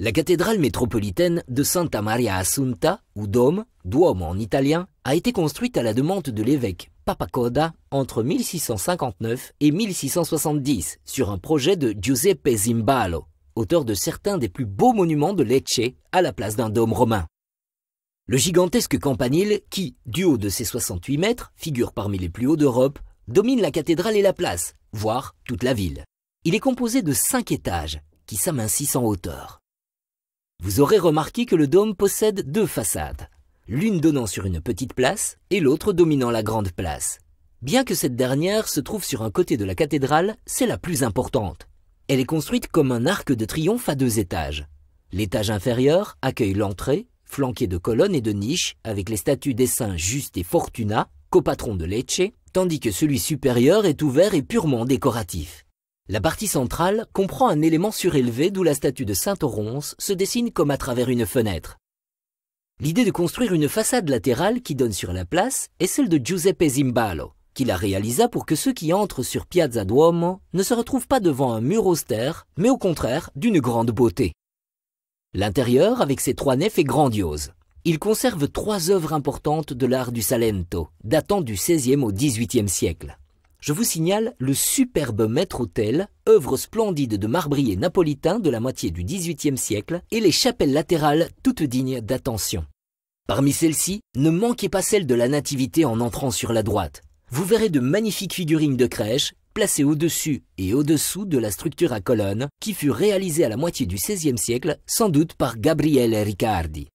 La cathédrale métropolitaine de Santa Maria Assunta, ou Dôme, Duomo en italien, a été construite à la demande de l'évêque Papacoda entre 1659 et 1670 sur un projet de Giuseppe Zimbalo, auteur de certains des plus beaux monuments de Lecce à la place d'un dôme romain. Le gigantesque campanile, qui, du haut de ses 68 mètres, figure parmi les plus hauts d'Europe, domine la cathédrale et la place, voire toute la ville. Il est composé de cinq étages qui s'amincissent en hauteur. Vous aurez remarqué que le dôme possède deux façades, l'une donnant sur une petite place et l'autre dominant la grande place. Bien que cette dernière se trouve sur un côté de la cathédrale, c'est la plus importante. Elle est construite comme un arc de triomphe à deux étages. L'étage inférieur accueille l'entrée, flanquée de colonnes et de niches, avec les statues des saints Juste et Fortuna, copatrons de Lecce, tandis que celui supérieur est ouvert et purement décoratif. La partie centrale comprend un élément surélevé d'où la statue de Saint Oronce se dessine comme à travers une fenêtre. L'idée de construire une façade latérale qui donne sur la place est celle de Giuseppe Zimbalo, qui la réalisa pour que ceux qui entrent sur Piazza Duomo ne se retrouvent pas devant un mur austère, mais au contraire d'une grande beauté. L'intérieur, avec ses trois nefs, est grandiose. Il conserve trois œuvres importantes de l'art du Salento, datant du XVIe au XVIIIe siècle je vous signale le superbe maître-autel, œuvre splendide de marbrier napolitain de la moitié du XVIIIe siècle, et les chapelles latérales toutes dignes d'attention. Parmi celles-ci, ne manquez pas celle de la Nativité en entrant sur la droite. Vous verrez de magnifiques figurines de crèche placées au-dessus et au-dessous de la structure à colonnes qui fut réalisée à la moitié du XVIe siècle, sans doute par Gabriele Riccardi.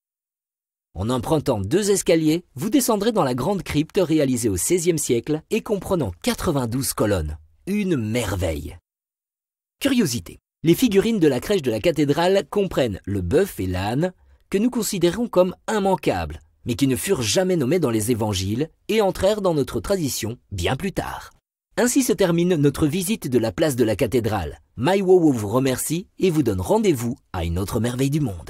En empruntant deux escaliers, vous descendrez dans la grande crypte réalisée au XVIe siècle et comprenant 92 colonnes. Une merveille Curiosité. Les figurines de la crèche de la cathédrale comprennent le bœuf et l'âne, que nous considérons comme immanquables, mais qui ne furent jamais nommés dans les évangiles et entrèrent dans notre tradition bien plus tard. Ainsi se termine notre visite de la place de la cathédrale. MyWowo vous remercie et vous donne rendez-vous à une autre merveille du monde.